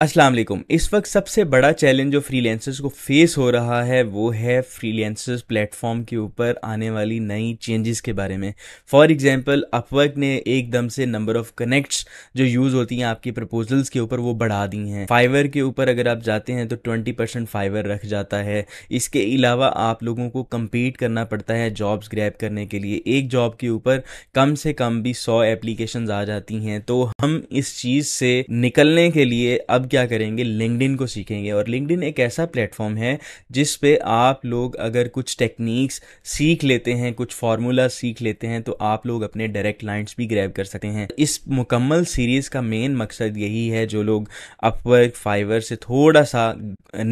अस्सलाम वालेकुम इस वक्त सबसे बड़ा चैलेंज जो फ्रीलैंसर्स को फेस हो रहा है वो है फ्रीलैंसर्स प्लेटफॉर्म के ऊपर आने वाली नई चेंजेस के बारे में फॉर एग्जांपल अपवर्क ने एकदम से नंबर ऑफ कनेक्ट्स जो यूज़ होती हैं आपकी प्रपोजल्स के ऊपर वो बढ़ा दी हैं फाइवर के ऊपर अगर आप जाते हैं तो ट्वेंटी परसेंट फाइवर रख जाता है इसके अलावा आप लोगों को कम्पीट करना पड़ता है जॉब्स ग्रैप करने के लिए एक जॉब के ऊपर कम से कम भी सौ एप्लीकेशन आ जाती हैं तो हम इस चीज़ से निकलने के लिए अब क्या करेंगे लिंकडिन को सीखेंगे और लिंकडिन एक ऐसा प्लेटफॉर्म है जिस पे आप लोग अगर कुछ टेक्निक्स सीख लेते हैं कुछ फार्मूला सीख लेते हैं तो आप लोग अपने डायरेक्ट क्लाइंट्स भी ग्रैब कर सकते हैं इस मुकम्मल सीरीज़ का मेन मकसद यही है जो लोग अपवर्क फाइवर से थोड़ा सा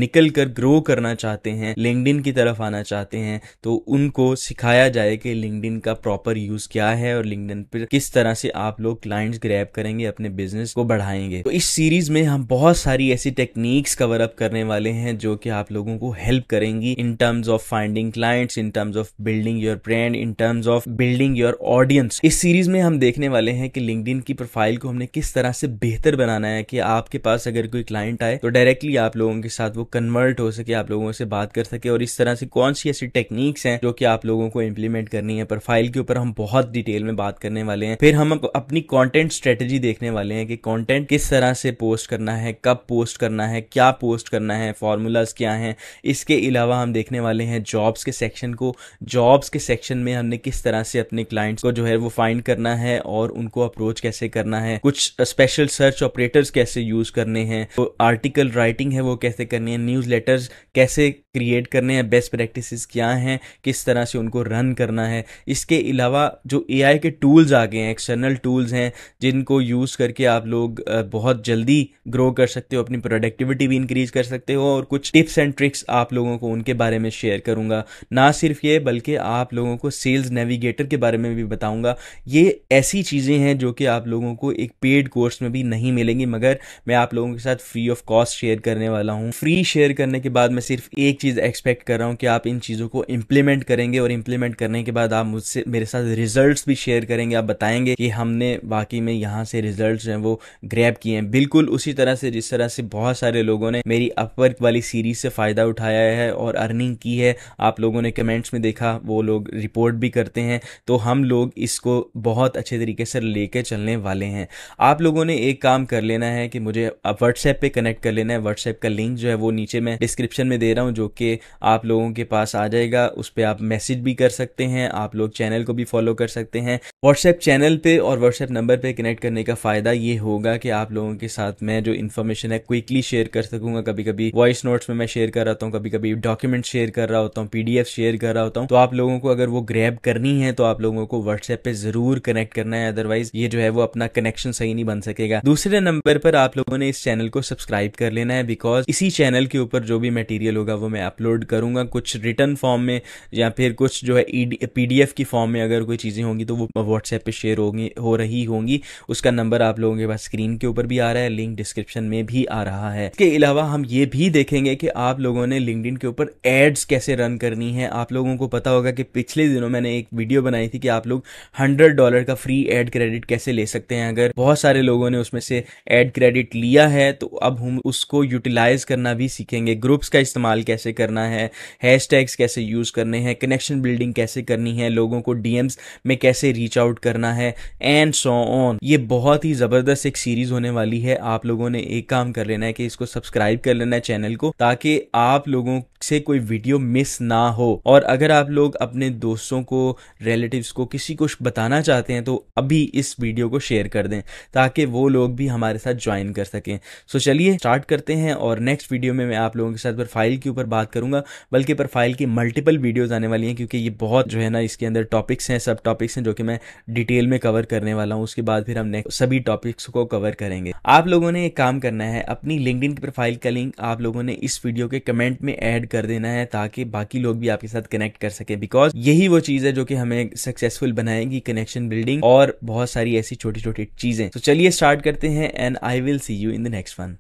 निकल कर ग्रो करना चाहते हैं लिंकडिन की तरफ आना चाहते हैं तो उनको सिखाया जाए कि लिंकडिन का प्रॉपर यूज़ क्या है और लिंकडिन पर किस तरह से आप लोग क्लाइंट्स ग्रैब करेंगे अपने बिजनेस को बढ़ाएंगे तो इस सीरीज़ में हम बहुत बहुत सारी ऐसी टेक्निक्स कवर अप करने वाले हैं जो कि आप लोगों को हेल्प करेंगी in terms of finding clients in terms of building your brand in terms of building your audience इस सीरीज में हम देखने वाले हैं कि लिंकड की प्रोफाइल को हमने किस तरह से बेहतर बनाना है कि आपके पास अगर कोई क्लाइंट आए तो डायरेक्टली आप लोगों के साथ वो कन्वर्ट हो सके आप लोगों से बात कर सके और इस तरह से कौन सी ऐसी टेक्निक्स हैं जो कि आप लोगों को इम्प्लीमेंट करनी है प्रोफाइल के ऊपर हम बहुत डिटेल में बात करने वाले हैं फिर हम अपनी कॉन्टेंट स्ट्रेटेजी देखने वाले हैं कि कॉन्टेंट किस तरह से पोस्ट करना है कब पोस्ट करना है क्या पोस्ट करना है फार्मूलाज क्या हैं इसके अलावा हम देखने वाले हैं जॉब्स के सेक्शन को जॉब्स के सेक्शन में हमने किस तरह से अपने क्लाइंट्स को जो है वो फाइंड करना है और उनको अप्रोच कैसे करना है कुछ स्पेशल सर्च ऑपरेटर्स कैसे यूज करने हैं आर्टिकल तो राइटिंग है वो कैसे करनी है न्यूज कैसे क्रिएट करने हैं बेस्ट प्रैक्टिसेस क्या हैं किस तरह से उनको रन करना है इसके अलावा जो एआई के टूल्स आ गए हैं एक्सटर्नल टूल्स हैं जिनको यूज़ करके आप लोग बहुत जल्दी ग्रो कर सकते हो अपनी प्रोडक्टिविटी भी इंक्रीज कर सकते हो और कुछ टिप्स एंड ट्रिक्स आप लोगों को उनके बारे में शेयर करूँगा ना सिर्फ ये बल्कि आप लोगों को सेल्स नेविगेटर के बारे में भी बताऊँगा ये ऐसी चीज़ें हैं जो कि आप लोगों को एक पेड कोर्स में भी नहीं मिलेंगी मगर मैं आप लोगों के साथ फ्री ऑफ कॉस्ट शेयर करने वाला हूँ फ्री शेयर करने के बाद मैं सिर्फ एक चीज़ एक्सपेक्ट कर रहा हूँ कि आप इन चीज़ों को इम्प्लीमेंट करेंगे और इम्प्लीमेंट करने के बाद आप मुझसे मेरे साथ रिजल्ट्स भी शेयर करेंगे आप बताएंगे कि हमने वाकई में यहाँ से रिजल्ट हैं वो ग्रैप किए हैं बिल्कुल उसी तरह से जिस तरह से बहुत सारे लोगों ने मेरी अपवर्क वाली सीरीज से फ़ायदा उठाया है और अर्निंग की है आप लोगों ने कमेंट्स में देखा वो लोग रिपोर्ट भी करते हैं तो हम लोग इसको बहुत अच्छे तरीके से लेके चलने वाले हैं आप लोगों ने एक काम कर लेना है कि मुझे व्हाट्सएप पे कनेक्ट कर लेना है व्हाट्सएप का लिंक जो है वो नीचे मैं डिस्क्रिप्शन में दे रहा हूँ जो के आप लोगों के पास आ जाएगा उस पर आप मैसेज भी कर सकते हैं आप लोग चैनल को भी फॉलो कर सकते हैं व्हाट्सएप चैनल पे और व्हाट्सएप नंबर पे कनेक्ट करने का फ़ायदा ये होगा कि आप लोगों के साथ मैं जो इन्फॉर्मेशन है क्विकली शेयर कर सकूंगा कभी कभी वॉइस नोट्स में मैं शेयर कर रहा हूँ कभी कभी डॉक्यूमेंट शेयर कर रहा होता हूँ पीडीएफ शेयर कर रहा होता हूँ तो आप लोगों को अगर वो ग्रैब करनी है तो आप लोगों को व्हाट्सएप पे जरूर कनेक्ट करना है अदरवाइज ये जो है वो अपना कनेक्शन सही नहीं बन सकेगा दूसरे नंबर पर आप लोगों ने इस चैनल को सब्सक्राइब कर लेना है बिकॉज इसी चैनल के ऊपर जो भी मटेरियल होगा वो मैं अपलोड करूँगा कुछ रिटर्न फॉर्म में या फिर कुछ जो है पी e की फॉर्म में अगर कोई चीज़ें होंगी तो वो व्हाट्सएप पर शेयर होंगी हो रही होंगी उसका नंबर आप लोगों के पास स्क्रीन के ऊपर भी आ रहा है लिंक डिस्क्रिप्शन में भी आ रहा है इसके अलावा हम ये भी देखेंगे कि आप लोगों ने लिंकड के ऊपर एड्स कैसे रन करनी है आप लोगों को पता होगा कि पिछले दिनों मैंने एक वीडियो बनाई थी कि आप लोग हंड्रेड डॉलर का फ्री एड क्रेडिट कैसे ले सकते हैं अगर बहुत सारे लोगों ने उसमें से एड क्रेडिट लिया है तो अब हम उसको यूटिलाइज करना भी सीखेंगे ग्रुप्स का इस्तेमाल कैसे कैसे करना है हैशटैग्स कैसे यूज़ करने हैं कनेक्शन बिल्डिंग कैसे करनी है लोगों को डीएम्स में कैसे रीच आउट करना है एंड सो ऑन ये बहुत ही ज़बरदस्त एक सीरीज़ होने वाली है आप लोगों ने एक काम कर लेना है कि इसको सब्सक्राइब कर लेना है चैनल को ताकि आप लोगों से कोई वीडियो मिस ना हो और अगर आप लोग अपने दोस्तों को रिलेटिव्स को किसी को बताना चाहते हैं तो अभी इस वीडियो को शेयर कर दें ताकि वो लोग भी हमारे साथ ज्वाइन कर सकें सो चलिए स्टार्ट करते हैं और नेक्स्ट वीडियो में मैं आप लोगों के साथ फाइल के ऊपर बात करूंगा बल्कि प्रोफाइल की मल्टीपल वीडियोज़ आने वाली हैं क्योंकि ये बहुत जो है ना इसके अंदर टॉपिक्स हैं सब टॉपिक्स हैं जो कि मैं डिटेल में कवर करने वाला हूँ उसके बाद फिर हम नेक्स्ट सभी टॉपिक्स को कवर करेंगे आप लोगों ने एक काम करना है अपनी लिंकड की प्रोफाइल का लिंक आप लोगों ने इस वीडियो के कमेंट में ऐड कर देना है ताकि बाकी लोग भी आपके साथ कनेक्ट कर सके बिकॉज यही वो चीज़ है जो कि हमें सक्सेसफुल बनाएगी कनेक्शन बिल्डिंग और बहुत सारी ऐसी छोटी छोटी चीज़ें तो चलिए स्टार्ट करते हैं and I will see you in the next one